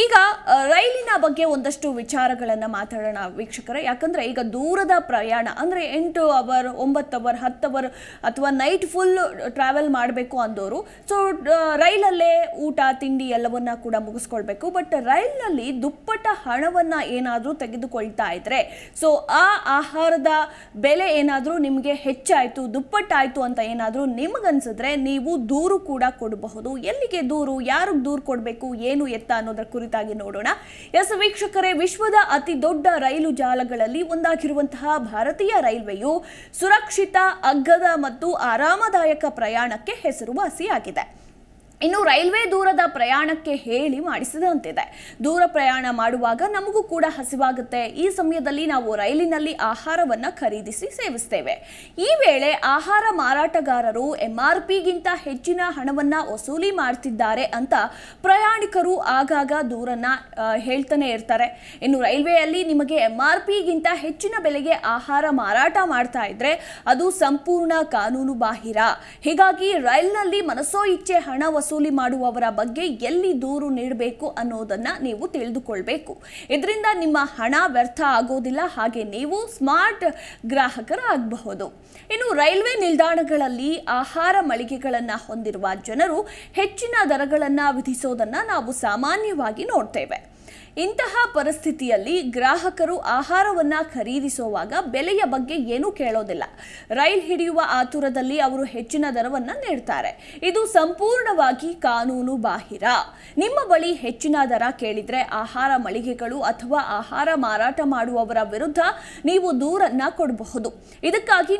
ಈಗ ರೈಲಿನ ಬಗ್ಗೆ ಒಂದಷ್ಟು ವಿಚಾರಗಳನ್ನು ಮಾತಾಡೋಣ ವೀಕ್ಷಕರ ಯಾಕಂದರೆ ಈಗ ದೂರದ ಪ್ರಯಾಣ ಅಂದರೆ ಎಂಟು ಅವರ್ ಒಂಬತ್ತು ಅವರ್ ಹತ್ತು ಅವರ್ ಅಥವಾ ನೈಟ್ ಫುಲ್ ಟ್ರಾವೆಲ್ ಮಾಡಬೇಕು ಅಂದೋರು ಸೊ ರೈಲಲ್ಲೇ ಊಟ ತಿಂಡಿ ಎಲ್ಲವನ್ನ ಕೂಡ ಮುಗಿಸ್ಕೊಳ್ಬೇಕು ಬಟ್ ರೈಲ್ನಲ್ಲಿ ದುಪ್ಪಟ್ಟ ಹಣವನ್ನು ಏನಾದರೂ ತೆಗೆದುಕೊಳ್ತಾ ಇದ್ದರೆ ಸೊ ಆ ಆಹಾರದ ಬೆಲೆ ಏನಾದರೂ ನಿಮಗೆ ಹೆಚ್ಚಾಯಿತು ದುಪ್ಪಟ್ಟಾಯಿತು ಅಂತ ಏನಾದರೂ ನಿಮಗನ್ಸಿದ್ರೆ ನೀವು ದೂರು ಕೂಡ ಕೊಡಬಹುದು ಎಲ್ಲಿಗೆ ದೂರು ಯಾರಿಗೆ ದೂರು ಕೊಡಬೇಕು ಏನು ಎತ್ತ ಅನ್ನೋದ್ರ ಕುರಿತು ಕುರಿತಾಗಿ ನೋಡೋಣ ಎಸ್ ವೀಕ್ಷಕರೇ ವಿಶ್ವದ ಅತಿ ದೊಡ್ಡ ರೈಲು ಜಾಲಗಳಲ್ಲಿ ಒಂದಾಗಿರುವಂತಹ ಭಾರತೀಯ ರೈಲ್ವೆಯು ಸುರಕ್ಷಿತ ಅಗ್ಗದ ಮತ್ತು ಆರಾಮದಾಯಕ ಪ್ರಯಾಣಕ್ಕೆ ಹೆಸರುವಾಸಿಯಾಗಿದೆ ಇನ್ನು ರೈಲ್ವೆ ದೂರದ ಪ್ರಯಾಣಕ್ಕೆ ಹೇಳಿ ಮಾಡಿಸಿದಂತಿದೆ ದೂರ ಪ್ರಯಾಣ ಮಾಡುವಾಗ ನಮಗೂ ಕೂಡ ಹಸಿವಾಗುತ್ತೆ ಈ ಸಮಯದಲ್ಲಿ ನಾವು ರೈಲಿನಲ್ಲಿ ಆಹಾರವನ್ನು ಖರೀದಿಸಿ ಸೇವಿಸ್ತೇವೆ ಈ ವೇಳೆ ಆಹಾರ ಮಾರಾಟಗಾರರು ಆರ್ ಪಿಗಿಂತ ಹೆಚ್ಚಿನ ಹಣವನ್ನು ವಸೂಲಿ ಮಾಡ್ತಿದ್ದಾರೆ ಅಂತ ಪ್ರಯಾಣಿಕರು ಆಗಾಗ ದೂರನ್ನ ಹೇಳ್ತಾನೆ ಇರ್ತಾರೆ ಇನ್ನು ರೈಲ್ವೆಯಲ್ಲಿ ನಿಮಗೆ ಆರ್ ಪಿಗಿಂತ ಹೆಚ್ಚಿನ ಬೆಲೆಗೆ ಆಹಾರ ಮಾರಾಟ ಮಾಡ್ತಾ ಇದ್ರೆ ಅದು ಸಂಪೂರ್ಣ ಕಾನೂನು ಬಾಹಿರ ಹೀಗಾಗಿ ರೈಲ್ನಲ್ಲಿ ಮನಸೋ ಇಚ್ಛೆ ಹಣ ವಸೂಲಿ ವಸೂಲಿ ಮಾಡುವವರ ಬಗ್ಗೆ ಎಲ್ಲಿ ದೂರು ನೀಡಬೇಕು ಅನ್ನೋದನ್ನ ನೀವು ತಿಳಿದುಕೊಳ್ಬೇಕು ಇದರಿಂದ ನಿಮ್ಮ ಹಣ ವ್ಯರ್ಥ ಆಗೋದಿಲ್ಲ ಹಾಗೆ ನೀವು ಸ್ಮಾರ್ಟ್ ಗ್ರಾಹಕರಾಗಬಹುದು ಇನ್ನು ರೈಲ್ವೆ ನಿಲ್ದಾಣಗಳಲ್ಲಿ ಆಹಾರ ಮಳಿಗೆಗಳನ್ನು ಹೊಂದಿರುವ ಜನರು ಹೆಚ್ಚಿನ ದರಗಳನ್ನು ವಿಧಿಸೋದನ್ನು ನಾವು ಸಾಮಾನ್ಯವಾಗಿ ನೋಡ್ತೇವೆ ಇಂತಹ ಪರಿಸ್ಥಿತಿಯಲ್ಲಿ ಗ್ರಾಹಕರು ಆಹಾರವನ್ನು ಖರೀದಿಸುವಾಗ ಬೆಲೆಯ ಬಗ್ಗೆ ಏನೂ ಕೇಳೋದಿಲ್ಲ ರೈಲ್ ಹಿಡಿಯುವ ಆತುರದಲ್ಲಿ ಅವರು ಹೆಚ್ಚಿನ ದರವನ್ನ ನೀಡ್ತಾರೆ ಇದು ಸಂಪೂರ್ಣವಾಗಿ ಕಾನೂನು ಬಾಹಿರ ನಿಮ್ಮ ಬಳಿ ಹೆಚ್ಚಿನ ದರ ಕೇಳಿದರೆ ಆಹಾರ ಮಳಿಗೆಗಳು ಅಥವಾ ಆಹಾರ ಮಾರಾಟ ಮಾಡುವವರ ವಿರುದ್ಧ ನೀವು ದೂರನ್ನ ಕೊಡಬಹುದು ಇದಕ್ಕಾಗಿ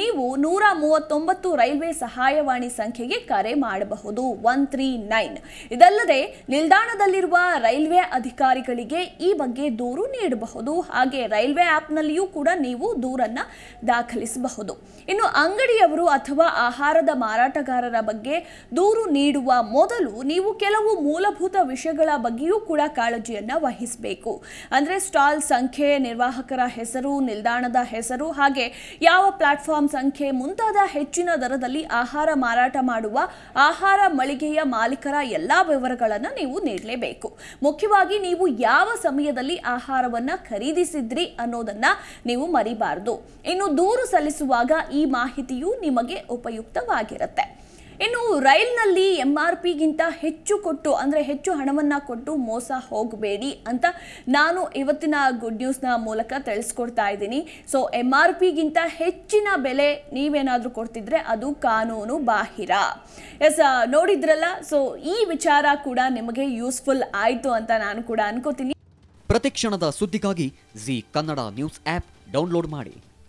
ನೀವು ನೂರ ಮೂವತ್ತೊಂಬತ್ತು ರೈಲ್ವೆ ಸಹಾಯವಾಣಿ ಸಂಖ್ಯೆಗೆ ಕರೆ ಮಾಡಬಹುದು ಒನ್ ತ್ರೀ ನೈನ್ ಇದಲ್ಲದೆ ನಿಲ್ದಾಣದಲ್ಲಿರುವ ರೈಲ್ವೆ ಅಧಿಕಾರಿ ಅಧಿಕಾರಿಗಳಿಗೆ ಈ ಬಗ್ಗೆ ದೂರು ನೀಡಬಹುದು ಹಾಗೆ ರೈಲ್ವೆ ಆ್ಯಪ್ನಲ್ಲಿಯೂ ಕೂಡ ನೀವು ದೂರನ್ನು ದಾಖಲಿಸಬಹುದು ಇನ್ನು ಅಂಗಡಿಯವರು ಅಥವಾ ಆಹಾರದ ಮಾರಾಟಗಾರರ ಬಗ್ಗೆ ದೂರು ನೀಡುವ ಮೊದಲು ನೀವು ಕೆಲವು ಮೂಲಭೂತ ವಿಷಯಗಳ ಬಗ್ಗೆಯೂ ಕೂಡ ಕಾಳಜಿಯನ್ನು ವಹಿಸಬೇಕು ಅಂದರೆ ಸ್ಟಾಲ್ ಸಂಖ್ಯೆ ನಿರ್ವಾಹಕರ ಹೆಸರು ನಿಲ್ದಾಣದ ಹೆಸರು ಹಾಗೆ ಯಾವ ಪ್ಲಾಟ್ಫಾರ್ಮ್ ಸಂಖ್ಯೆ ಮುಂತಾದ ಹೆಚ್ಚಿನ ದರದಲ್ಲಿ ಆಹಾರ ಮಾರಾಟ ಮಾಡುವ ಆಹಾರ ಮಳಿಗೆಯ ಮಾಲೀಕರ ಎಲ್ಲ ವಿವರಗಳನ್ನು ನೀವು ನೀಡಲೇಬೇಕು ಮುಖ್ಯವಾಗಿ ನೀವು ಯಾವ ಸಮಯದಲ್ಲಿ ಆಹಾರವನ್ನ ಖರೀದಿಸಿದ್ರಿ ಅನ್ನೋದನ್ನ ನೀವು ಮರಿಬಾರದು ಇನ್ನು ದೂರು ಸಲ್ಲಿಸುವಾಗ ಈ ಮಾಹಿತಿಯು ನಿಮಗೆ ಉಪಯುಕ್ತವಾಗಿರುತ್ತೆ ಇನ್ನು ರೈಲ್ನಲ್ಲಿ ಎಂ ಆರ್ ಪಿಗಿಂತ ಹೆಚ್ಚು ಕೊಟ್ಟು ಅಂದರೆ ಹೆಚ್ಚು ಹಣವನ್ನು ಕೊಟ್ಟು ಮೋಸ ಹೋಗಬೇಡಿ ಅಂತ ನಾನು ಇವತ್ತಿನ ಗುಡ್ ನ್ಯೂಸ್ನ ಮೂಲಕ ತಿಳಿಸ್ಕೊಡ್ತಾ ಇದ್ದೀನಿ ಸೊ ಎಂ ಆರ್ ಪಿಗಿಂತ ಹೆಚ್ಚಿನ ಬೆಲೆ ನೀವೇನಾದರೂ ಕೊಡ್ತಿದ್ರೆ ಅದು ಕಾನೂನು ಬಾಹಿರ ಎಸ್ ನೋಡಿದ್ರಲ್ಲ ಸೊ ಈ ವಿಚಾರ ಕೂಡ ನಿಮಗೆ ಯೂಸ್ಫುಲ್ ಆಯಿತು ಅಂತ ನಾನು ಕೂಡ ಅನ್ಕೋತೀನಿ ಪ್ರತಿಕ್ಷಣದ ಸುದ್ದಿಗಾಗಿ Zee Kannada news app download ಮಾಡಿ